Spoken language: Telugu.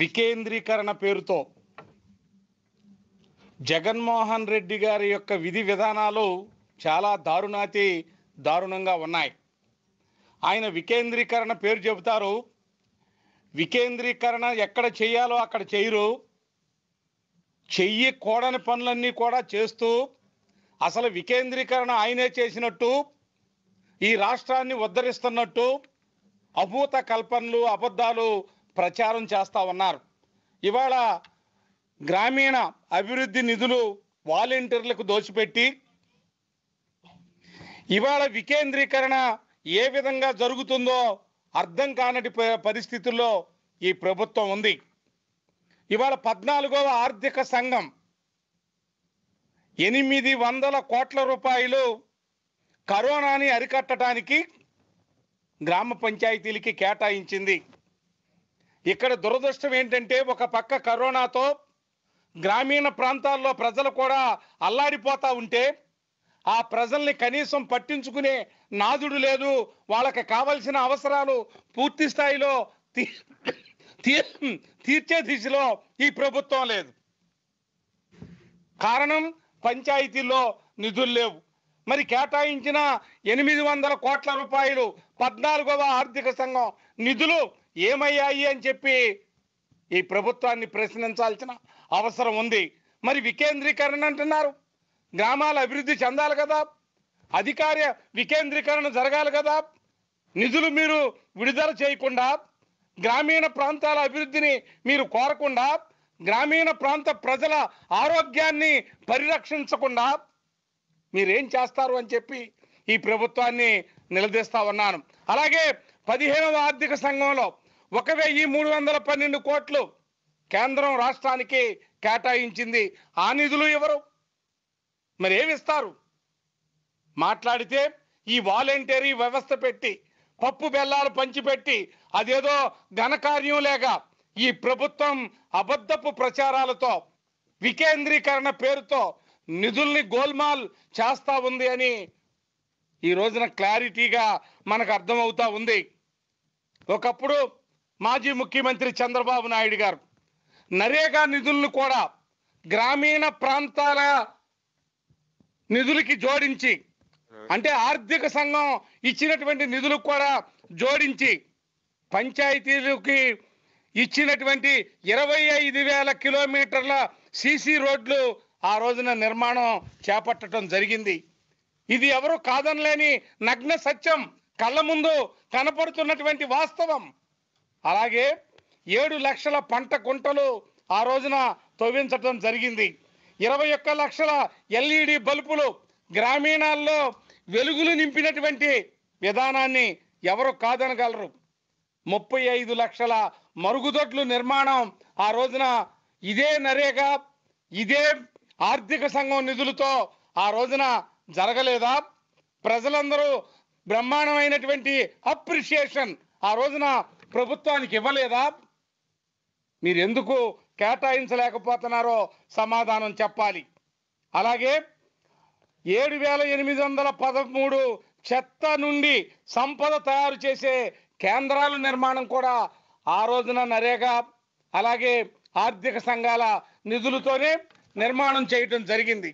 వికేంద్రీకరణ పేరుతో జగన్మోహన్ రెడ్డి గారి యొక్క విధి విధానాలు చాలా దారుణాతి దారుణంగా ఉన్నాయి ఆయన వికేంద్రీకరణ పేరు చెబుతారు వికేంద్రీకరణ ఎక్కడ చేయాలో అక్కడ చేయరు చెయ్యి కూడని పనులన్నీ కూడా చేస్తూ అసలు వికేంద్రీకరణ ఆయనే చేసినట్టు ఈ రాష్ట్రాన్ని ఉద్ధరిస్తున్నట్టు అభూత కల్పనలు అబద్ధాలు ప్రచారం చేస్తూ ఉన్నారు ఇవాళ గ్రామీణ అభివృద్ధి నిధులు వాలంటీర్లకు దోచిపెట్టి ఇవాళ వికేంద్రీకరణ ఏ విధంగా జరుగుతుందో అర్థం కానటి పరిస్థితుల్లో ఈ ప్రభుత్వం ఉంది ఇవాళ పద్నాలుగవ ఆర్థిక సంఘం ఎనిమిది వందల కోట్ల రూపాయలు కరోనాని అరికట్టడానికి గ్రామ పంచాయతీలకి కేటాయించింది ఇక్కడ దురదృష్టం ఏంటంటే ఒక పక్క కరోనాతో గ్రామీణ ప్రాంతాల్లో ప్రజలు కూడా అల్లాడిపోతా ఉంటే ఆ ప్రజల్ని కనీసం పట్టించుకునే నాదుడు లేదు వాళ్ళకి కావలసిన అవసరాలు పూర్తి స్థాయిలో తీర్చే దిశలో ఈ ప్రభుత్వం లేదు కారణం పంచాయతీలో నిధులు లేవు మరి కేటాయించిన ఎనిమిది వందల కోట్ల రూపాయలు పద్నాలుగవ ఆర్థిక సంఘం నిధులు ఏమయ్యాయి అని చెప్పి ఈ ప్రభుత్వాన్ని ప్రశ్నించాల్సిన అవసరం ఉంది మరి వికేంద్రీకరణ అంటున్నారు గ్రామాల అభివృద్ధి చెందాలి కదా అధికార వికేంద్రీకరణ జరగాలి కదా నిధులు మీరు విడుదల చేయకుండా గ్రామీణ ప్రాంతాల అభివృద్ధిని మీరు కోరకుండా గ్రామీణ ప్రాంత ప్రజల ఆరోగ్యాన్ని పరిరక్షించకుండా మీరేం చేస్తారు అని చెప్పి ఈ ప్రభుత్వాన్ని నిలదీస్తా ఉన్నాను అలాగే పదిహేనవ ఆర్థిక సంఘంలో ఒక వెయ్యి మూడు వందల పన్నెండు కోట్లు కేంద్రం రాష్ట్రానికి కేటాయించింది ఆ నిధులు ఎవరు మరి ఏమిస్తారు మాట్లాడితే ఈ వాలంటరీ వ్యవస్థ పెట్టి పప్పు బెల్లాలు పంచిపెట్టి అదేదో ఘనకార్యం లేక ఈ ప్రభుత్వం అబద్ధపు ప్రచారాలతో వికేంద్రీకరణ పేరుతో నిధుల్ని గోల్మాల్ చేస్తా ఉంది అని ఈ రోజున క్లారిటీగా మనకు అర్థమవుతా ఉంది ఒకప్పుడు మాజీ ముఖ్యమంత్రి చంద్రబాబు నాయుడు గారు నరేగా నిధులను కూడా గ్రామీణ ప్రాంతాల నిధులకి జోడించి అంటే ఆర్థిక సంఘం ఇచ్చినటువంటి నిధులు కూడా జోడించి పంచాయతీలకి ఇచ్చినటువంటి ఇరవై ఐదు వేల కిలోమీటర్ల సీసీ రోడ్లు ఆ రోజున నిర్మాణం చేపట్టడం జరిగింది ఇది ఎవరు కాదనలేని నగ్న సత్యం కళ్ళ ముందు కనపడుతున్నటువంటి వాస్తవం అలాగే ఏడు లక్షల పంట కుంటలు ఆ రోజున తవ్వించడం జరిగింది ఇరవై ఒక్క లక్షల ఎల్ఈడి బల్బులు గ్రామీణాల్లో వెలుగులు నింపినటువంటి విధానాన్ని ఎవరు కాదనగలరు ముప్పై ఐదు లక్షల మరుగుదొడ్లు నిర్మాణం ఆ రోజున ఇదే నరేగా ఇదే ఆర్థిక సంఘం నిధులతో ఆ రోజున జరగలేదా ప్రజలందరూ బ్రహ్మాండమైనటువంటి అప్రిషియేషన్ ఆ రోజున ప్రభుత్వానికి ఇవ్వలేదా మీరు ఎందుకు కేటాయించలేకపోతున్నారో సమాధానం చెప్పాలి అలాగే ఏడు వేల ఎనిమిది వందల పదమూడు చెత్త నుండి సంపద తయారు చేసే కేంద్రాల నిర్మాణం కూడా ఆ రోజున నరేగా అలాగే ఆర్థిక సంఘాల నిధులతోనే నిర్మాణం చేయటం జరిగింది